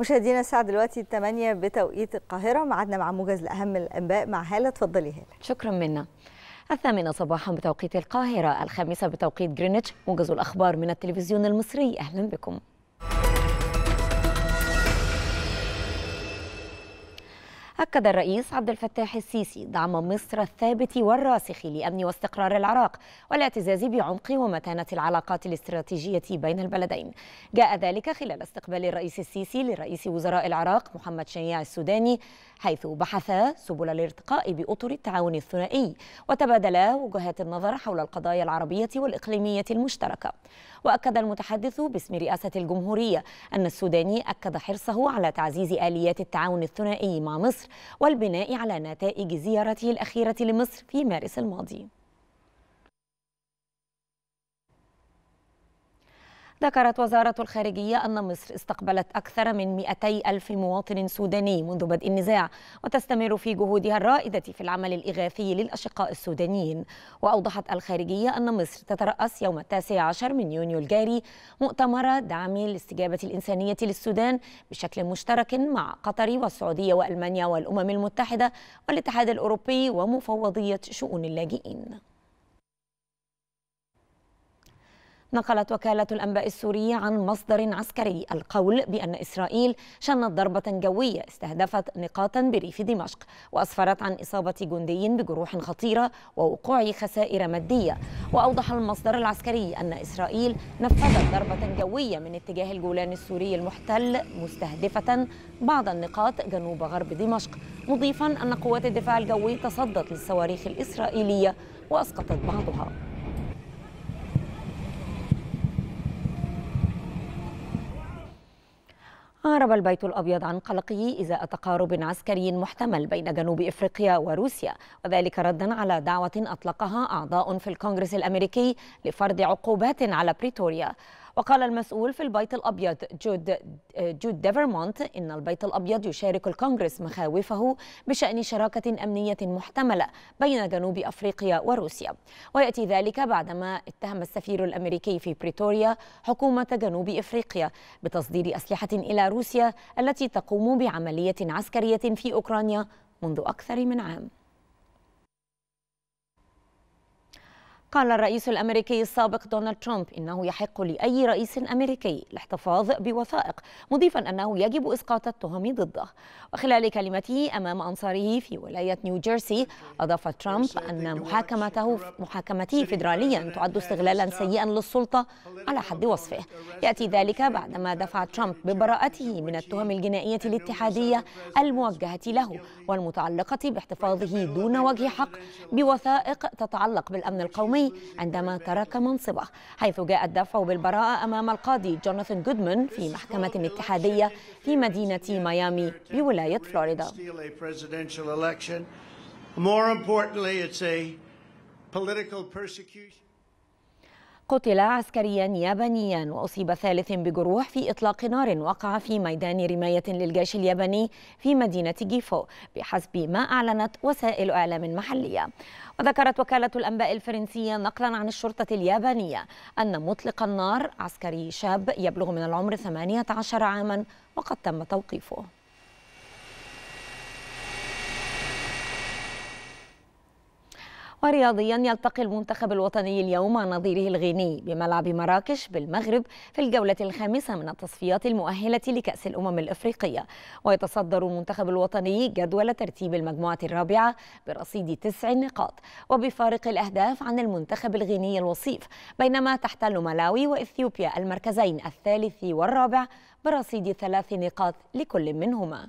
مشاهدينا الساعة دلوقتي 8 بتوقيت القاهرة معدنا مع موجز لأهم الأنباء مع هالة اتفضلي هالة شكرا منا الثامنة صباحا بتوقيت القاهرة الخامسة بتوقيت جرينتش موجز الأخبار من التلفزيون المصري أهلا بكم أكد الرئيس عبد الفتاح السيسي دعم مصر الثابت والراسخ لأمن واستقرار العراق والاعتزاز بعمق ومتانة العلاقات الاستراتيجية بين البلدين جاء ذلك خلال استقبال الرئيس السيسي لرئيس وزراء العراق محمد شنيع السوداني حيث بحثا سبل الارتقاء بأطر التعاون الثنائي وتبادلا وجهات النظر حول القضايا العربية والإقليمية المشتركة وأكد المتحدث باسم رئاسة الجمهورية أن السوداني أكد حرصه على تعزيز آليات التعاون الثنائي مع مصر والبناء على نتائج زيارته الأخيرة لمصر في مارس الماضي ذكرت وزارة الخارجية أن مصر استقبلت أكثر من 200 ألف مواطن سوداني منذ بدء النزاع وتستمر في جهودها الرائدة في العمل الإغاثي للأشقاء السودانيين وأوضحت الخارجية أن مصر تترأس يوم التاسع عشر من يونيو الجاري مؤتمر دعم الاستجابة الإنسانية للسودان بشكل مشترك مع قطر والسعودية وألمانيا والأمم المتحدة والاتحاد الأوروبي ومفوضية شؤون اللاجئين نقلت وكالة الأنباء السورية عن مصدر عسكري القول بأن إسرائيل شنت ضربة جوية استهدفت نقاطا بريف دمشق وأسفرت عن إصابة جندي بجروح خطيرة ووقوع خسائر مادية وأوضح المصدر العسكري أن إسرائيل نفذت ضربة جوية من اتجاه الجولان السوري المحتل مستهدفة بعض النقاط جنوب غرب دمشق مضيفا أن قوات الدفاع الجوي تصدت للصواريخ الإسرائيلية وأسقطت بعضها أعرب البيت الأبيض عن قلقه إزاء تقارب عسكري محتمل بين جنوب إفريقيا وروسيا وذلك ردا على دعوة أطلقها أعضاء في الكونغرس الأمريكي لفرض عقوبات على بريتوريا وقال المسؤول في البيت الأبيض جود, جود ديفرمونت إن البيت الأبيض يشارك الكونغرس مخاوفه بشأن شراكة أمنية محتملة بين جنوب أفريقيا وروسيا ويأتي ذلك بعدما اتهم السفير الأمريكي في بريتوريا حكومة جنوب أفريقيا بتصدير أسلحة إلى روسيا التي تقوم بعملية عسكرية في أوكرانيا منذ أكثر من عام قال الرئيس الامريكي السابق دونالد ترامب انه يحق لاي رئيس امريكي الاحتفاظ بوثائق مضيفا انه يجب اسقاط التهم ضده وخلال كلمته امام انصاره في ولايه نيوجيرسي اضاف ترامب ان محاكمته محاكمته فيدراليا تعد استغلالا سيئا للسلطه على حد وصفه ياتي ذلك بعدما دفع ترامب ببراءته من التهم الجنائيه الاتحاديه الموجهه له والمتعلقه باحتفاظه دون وجه حق بوثائق تتعلق بالامن القومي الرسمي عندما ترك منصبه حيث جاء الدفع بالبراءة أمام القاضي جوناثان جودمان في محكمة اتحادية في مدينة ميامي بولاية فلوريدا More importantly, it's a political persecution. قتل عسكريا يابانيا وأصيب ثالث بجروح في إطلاق نار وقع في ميدان رماية للجيش الياباني في مدينة جيفو بحسب ما أعلنت وسائل إعلام محلية وذكرت وكالة الأنباء الفرنسية نقلا عن الشرطة اليابانية أن مطلق النار عسكري شاب يبلغ من العمر 18 عاما وقد تم توقيفه ورياضيا يلتقي المنتخب الوطني اليوم مع نظيره الغيني بملعب مراكش بالمغرب في الجولة الخامسة من التصفيات المؤهلة لكأس الأمم الإفريقية ويتصدر المنتخب الوطني جدول ترتيب المجموعة الرابعة برصيد تسع نقاط وبفارق الأهداف عن المنتخب الغيني الوصيف بينما تحتل ملاوي وإثيوبيا المركزين الثالث والرابع برصيد ثلاث نقاط لكل منهما